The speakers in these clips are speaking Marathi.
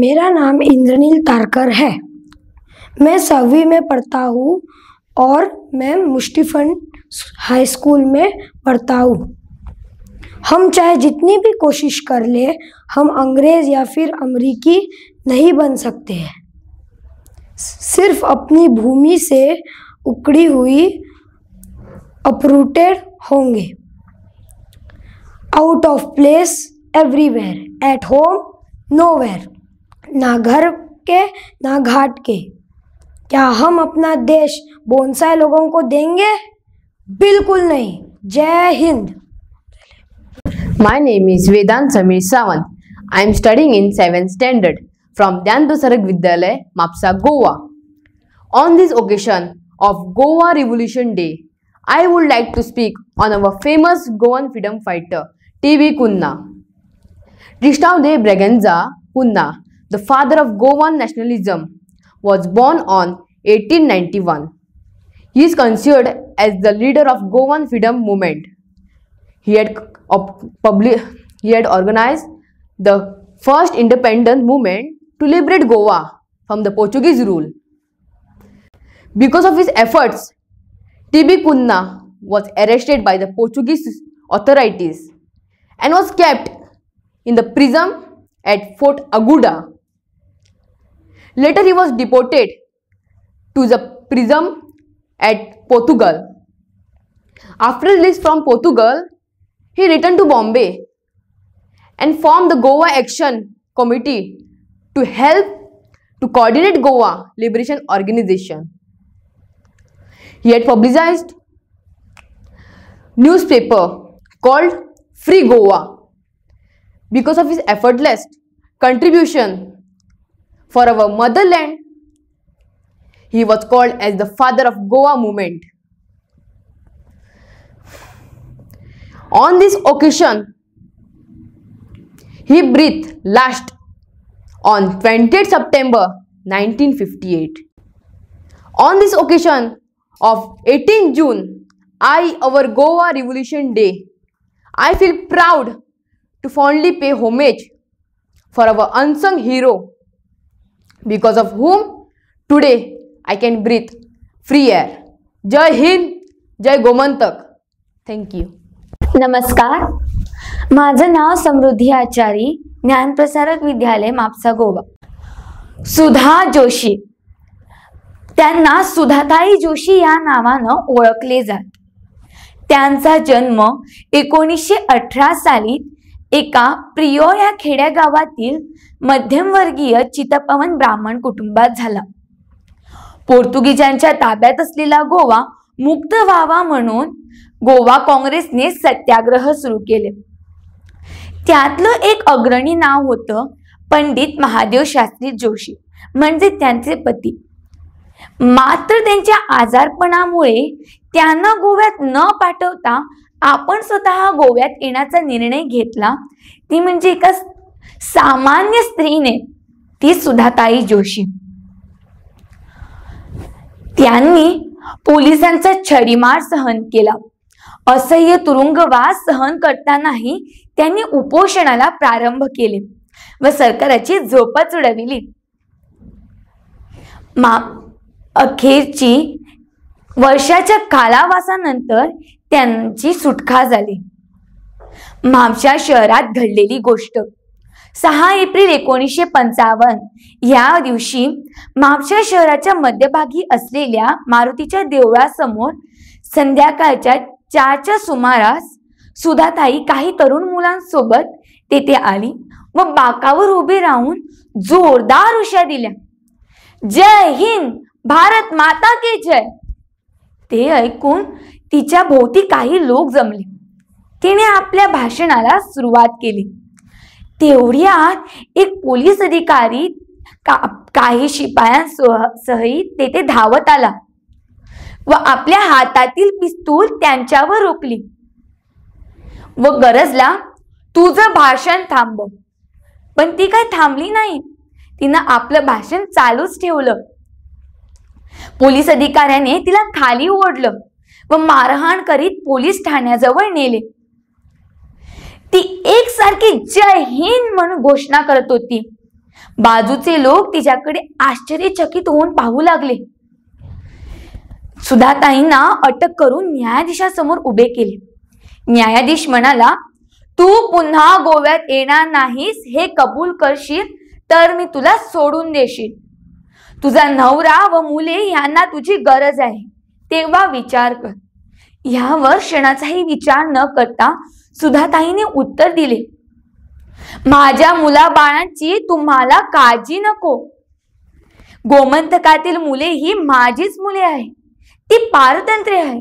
मेरा नाम इंद्रनील तारकर है मैं सवी में पढ़ता हूँ और मैं मुस्टिफन हाई स्कूल में पढ़ता हूँ हम चाहे जितनी भी कोशिश कर ले हम अंग्रेज़ या फिर अमरीकी नहीं बन सकते हैं सिर्फ अपनी भूमि से उकड़ी हुई अपरूटेड होंगे out of place everywhere at home nowhere ना घर के ना घाट के क्या हम अपना देश बोनसाई लोगों को देंगे बिल्कुल नहीं Jai Hind My name is Vedant Samir Sawant. I am studying in 7th standard from Dyandosarak Vidyalaya, Mapsa, Goa. On this occasion of Goa Revolution Day, I would like to speak on our famous Goan freedom fighter, T.V. Kunna. Gustave de Braganza Kunna the father of Goan nationalism, was born on 1891. He is considered as the leader of Goan freedom movement. He had, he had organized the first independent movement to liberate Goa from the Portuguese rule. Because of his efforts, T.B. Kunna was arrested by the Portuguese authorities and was kept in the prison at Fort Aguda Later he was deported to the prison at Portugal. After release from Portugal, he returned to Bombay and formed the Goa Action Committee to help to coordinate Goa Liberation Organization. He had publicized newspaper called Free Goa because of his effortless contribution for our motherland. He was called as the father of Goa movement. On this occasion, he breathed last on 28 September 1958. On this occasion of 18 June, I, our Goa Revolution Day, I feel proud to fondly pay homage for our unsung hero because of whom today I can breathe free air Jai Hind Jai Gomantak thank you नमस्कार माझं नाव समृद्धी आचारी ज्ञानप्रसारक विद्यालय मापसा गोवा सुधा जोशी त्यांना सुधाताई जोशी या नावानं ओळखले जात त्यांचा जन्म एकोणीसशे अठरा साली एका प्रियो या गावातील मध्यमवर्गीय चितपवन ब्राह्मण कुटुंबात झाला पोर्तुगीजांच्या ताब्यात असलेला गोवा मुक्त व्हावा म्हणून गोवा काँग्रेसने सत्याग्रह सुरू केले त्यातलं एक अग्रणी नाव होतं पंडित महादेव शास्त्री जोशी म्हणजे त्यांचे पती मात्र त्यांच्या आजारपणामुळे त्यांना गोव्यात न पाठवता आपण स्वतः गोव्यात येण्याचा निर्णय घेतला ती म्हणजे एका सामान्य स्त्रीने ती सुधाताई जोशी त्यांनी पोलिसांचा छडीमार सहन केला असह्य तुरुंगवास सहन करतानाही त्यांनी उपोषणाला प्रारंभ केले व सरकाराची झोपच उडविली मा अखेरची वर्षाच्या कालावासानंतर त्यांची सुटका झाली म्हापशा शहरात घडलेली गोष्ट सहा एप्रिल एकोणीसशे पंचावन्न या दिवशी मापशा शहराच्या मध्यभागी असलेल्या मारुतीच्या देवळासमोर संध्याकाळच्या चारच्या सुमारास सुधाताई काही तरुण मुलांसोबत तेथे आली व बाकावर उभी राहून जोरदार उशा दिल्या जय हिंद भारत माता के जय ते ऐकून तिच्या भोवती काही लोक जमले तिने आपल्या भाषणाला सुरुवात केली तेवढ्यात एक पोलीस अधिकारी का काही शिपायांसह सहित तेथे धावत आला व आपल्या हातातील पिस्तूल त्यांच्यावर रोखली व गरजला तुझं भाषण थांब पण ती काय थांबली नाही तिनं आपलं भाषण चालूच ठेवलं पोलीस अधिकाऱ्याने तिला खाली ओढलं व मारहाण करीत पोलीस ठाण्याजवळ नेले ती एकसारखी जय हिंद म्हणून घोषणा करत होती बाजूचे लोक तिच्याकडे आश्चर्यचकित होऊन पाहू लागले सुधाताईंना अटक करून न्यायाधीशासमोर उभे केले न्यायाधीश म्हणाला तू पुन्हा गोव्यात येणार नाहीस हे कबूल करशील तर मी तुला सोडून देशील तुझा नवरा व मुले यांना तुझी गरज आहे तेव्हा विचार कर यावर क्षणाचाही विचार न करता सुधाताईने उत्तर दिले माझ्या मुलाबाळांची तुम्हाला काळजी नको गोमंतकातील मुले ही माझीच मुले आहे ती पारतंत्र्य आहे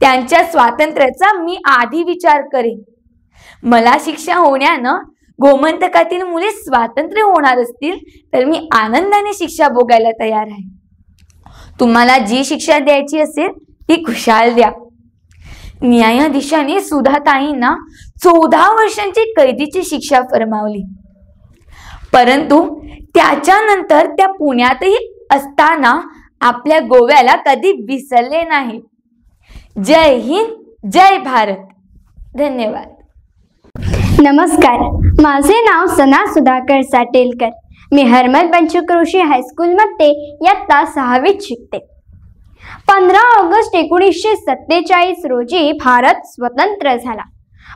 त्यांच्या स्वातंत्र्याचा मी आधी विचार करेन मला शिक्षा होण्यानं गोमंतकातील मुले स्वातंत्र्य होणार असतील तर मी आनंदाने शिक्षा भोगायला तयार आहे तुम्हाला जी शिक्षा द्यायची असेल ती खुशाल द्या न्यायाधीशाने सुधाताईंना चौदा वर्षांची कैदीची शिक्षा फरमावली परंतु त्याच्यानंतर त्या पुण्यातही असताना आपल्या गोव्याला कधी विसरले नाही जय हिंद जय भारत धन्यवाद नमस्कार माझे नाव सना सुधाकर साटेलकर मी हरमल पंचकृषी हायस्कूलमध्ये इयत्ता सहावीत शिकते पंधरा ऑगस्ट एकोणीसशे सत्तेचाळीस रोजी भारत स्वतंत्र झाला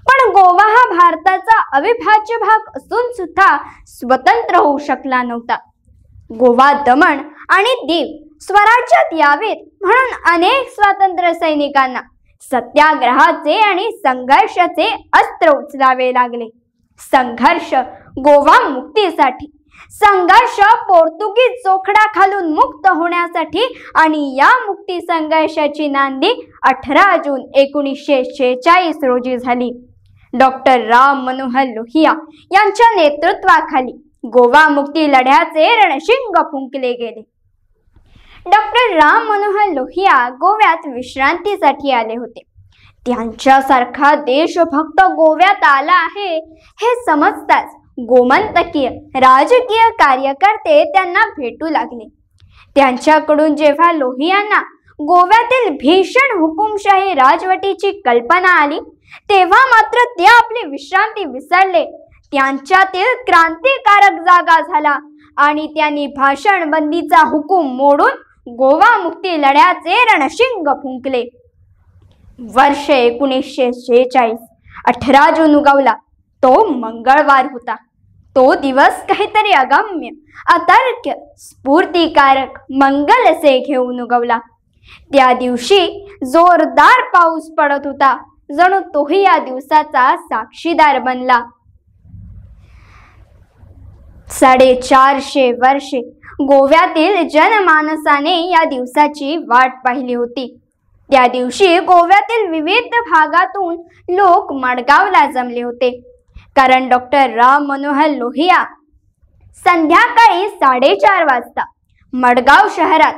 पण गोवा हा भारताचा अविभाज्य भाग असून सुद्धा स्वतंत्र होऊ शकला नव्हता गोवा दमण आणि दीव स्वराज्यात यावेत म्हणून अनेक स्वातंत्र्य सैनिकांना सत्याग्रहाचे आणि संघर्षाचे अस्त्र उचलावे लागले संघर्ष गोवा मुक्तीसाठी संघर्ष पोर्तुगीज चोखडा खालून मुक्त होण्यासाठी आणि या मुक्ती संघर्षाची नांदी अठरा जून एकोणीसशे शेहेचाळीस रोजी झाली डॉक्टर राम मनोहर लोहिया यांच्या नेतृत्वाखाली गोवा मुक्ती लढ्याचे रणशिंग फुंकले गेले डॉक्टर राम मनोहर लोहिया गोव्यात विश्रांतीसाठी आले होते त्यांच्यासारखा देशभक्त गोव्यात आला आहे हे समजताच गोमंतकीय राजकीय कार्यकर्ते त्यांना भेटू लागले त्यांच्याकडून जेव्हा लोहियांना गोव्यातील भीषण हुकुमशाही राजवटीची कल्पना आली तेव्हा मात्र ते आपली विश्रांती विसरले त्यांच्यातील क्रांतिकारक जागा झाला आणि त्यांनी भाषण बंदीचा हुकूम मोडून गोवा मुक्ती लढ्याचे रणशिंग फुंकले वर्ष एकोणीसशे शेहेचाळीस अठरा जून उगवला तो मंगळवार होता तो दिवस काहीतरी अगम्य अतर्क्य स्फूर्तिकारक मंगल असे घेऊन उगवला त्या दिवशी जोरदार पाऊस पडत होता जणू तोही या दिवसाचा साक्षीदार बनला साडेचारशे वर्षे गोव्यातील जनमानसाने या दिवसाची वाट पाहिली होती त्या दिवशी गोव्यातील विविध भागातून लोक मडगावला जमले होते कारण डॉक्टर राम मनोहर लोहिया संध्याकाळी साडेचार वाजता मडगाव शहरात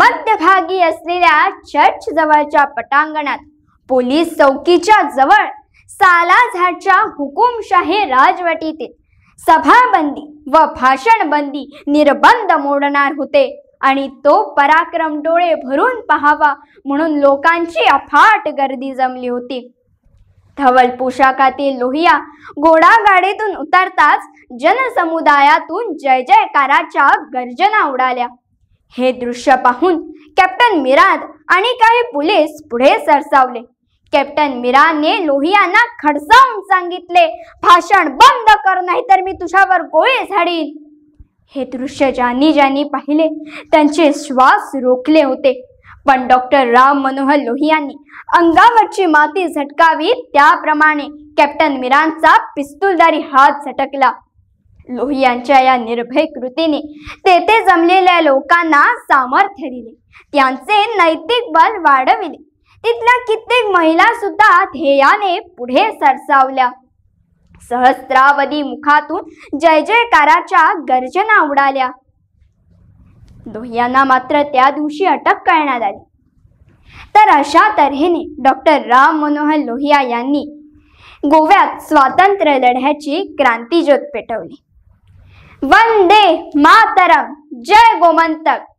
मध्यभागी असलेल्या चर्च जवळच्या पटांगणात पोलीस चौकीच्या जवळ सालाझाडच्या हुकुमशाही राजवटीतील सभाबंदी व भाषणबंदी निर्बंध मोडणार होते आणि तो पराक्रम डोळे भरून पाहावा म्हणून लोकांची अफाट गर्दी जमली होती धवल पोशाखातील लोहिया घोडागाडीतून उतरताच जनसमुदायातून जय जयकाराच्या गर्जना उडाल्या हे दृश्य पाहून कॅप्टन मिराद आणि काही पोलीस पुढे सरसावले कॅप्टन मिराने लोहियांना खडसावून सांगितले भाषण बंद कर नाहीतर मी तुझ्यावर गोळी झाडीन हे दृश्य ज्यांनी ज्यांनी पाहिले त्यांचे श्वास रोखले होते पण डॉक्टर राम मनोहर लोहियांनी अंगावरची माती झटकावी त्याप्रमाणे कॅप्टन मिरांचा पिस्तुलदारी हात झटकला लोहियांच्या या निर्भय कृतीने तेथे जमलेल्या लोकांना सामर्थ्य दिले त्यांचे नैतिक बल वाढविले तिथल्या कित्येक महिला सुद्धा ध्येयाने पुढे सरसावल्या सहस्रावधी मुखातून जय जयकाराच्या गर्जना उडाल्या दोह्यांना मात्र त्या दिवशी अटक करण्यात आली तर अशा तऱ्हेने डॉक्टर राम मनोहर लोहिया यांनी गोव्यात स्वातंत्र्य लढ्याची क्रांतीज्योत पेटवली वंदे मातरम जय गोमंतक